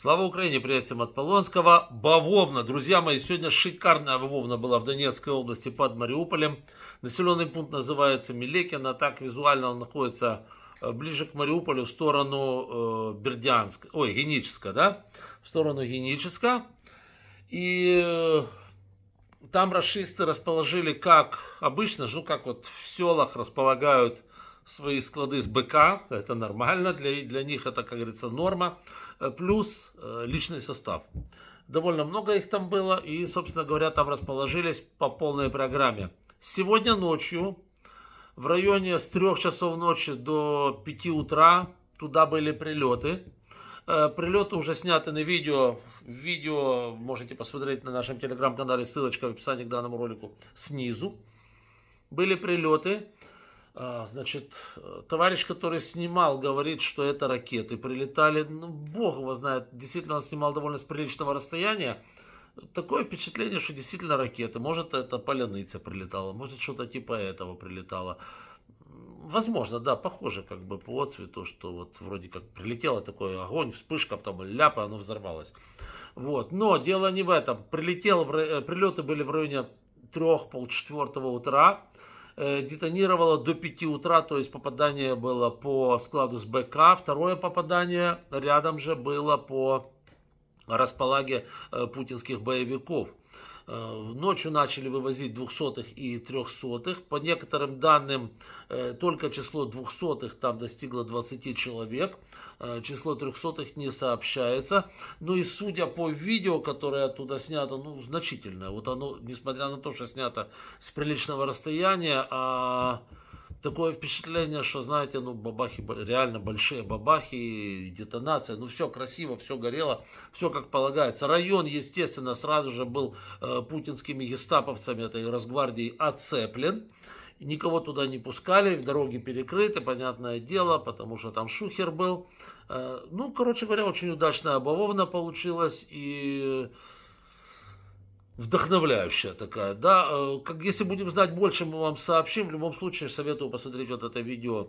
Слава Украине, привет от Полонского. Бавовна, друзья мои, сегодня шикарная Бавовна была в Донецкой области под Мариуполем. Населенный пункт называется Милекина, так визуально он находится э, ближе к Мариуполю в сторону э, Бердянска, ой, Геническа, да, в сторону Геническа. И э, там расисты расположили, как обычно, ну, как вот в селах располагают свои склады с БК, это нормально, для, для них это, как говорится, норма, э, плюс э, личный состав. Довольно много их там было, и, собственно говоря, там расположились по полной программе. Сегодня ночью, в районе с 3 часов ночи до 5 утра, туда были прилеты. Э, прилеты уже сняты на видео. Видео можете посмотреть на нашем телеграм-канале, ссылочка в описании к данному ролику снизу. Были прилеты. А, значит, товарищ, который снимал, говорит, что это ракеты прилетали. Ну, бог его знает, действительно он снимал довольно с приличного расстояния. Такое впечатление, что действительно ракеты. Может, это поляныца прилетала, может, что-то типа этого прилетало. Возможно, да, похоже как бы по цвету, что вот вроде как прилетело такой огонь, вспышка, потом ляпа, оно взорвалось. Вот, но дело не в этом. Прилетел, э, прилеты были в районе трех, полчетвертого утра. Э, детонировало до 5 утра, то есть попадание было по складу с БК, второе попадание рядом же было по располаге э, путинских боевиков. Э, ночью начали вывозить двухсотых и трехсотых. По некоторым данным, э, только число двухсотых там достигло 20 человек. Э, число трехсотых не сообщается. Ну и судя по видео, которое оттуда снято, ну, значительное. Вот оно, несмотря на то, что снято с приличного расстояния, а такое впечатление, что, знаете, ну, бабахи, реально большие бабахи, детонация, ну, все красиво, все горело, все как полагается. Район, естественно, сразу же был э, путинскими гестаповцами этой разгвардии оцеплен. Никого туда не пускали, дороги перекрыты, понятное дело, потому что там шухер был. Э, ну, короче говоря, очень удачная обововна получилась, и вдохновляющая такая, да, э, как если будем знать больше, мы вам сообщим, в любом случае советую посмотреть вот это видео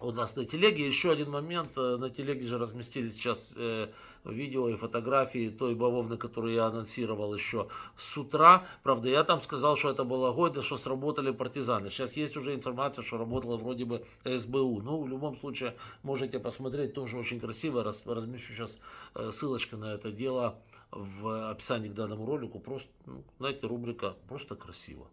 у нас на телеге. Еще один момент, э, на телеге же разместили сейчас э, видео и фотографии той бавовны, которую я анонсировал еще с утра. Правда, я там сказал, что это было годно, что сработали партизаны. Сейчас есть уже информация, что работала вроде бы СБУ. Ну, в любом случае, можете посмотреть, тоже очень красиво. Раз, размещу сейчас э, ссылочку на это дело в описании к данному ролику. Просто, ну, знаете, рубрика «Просто красиво».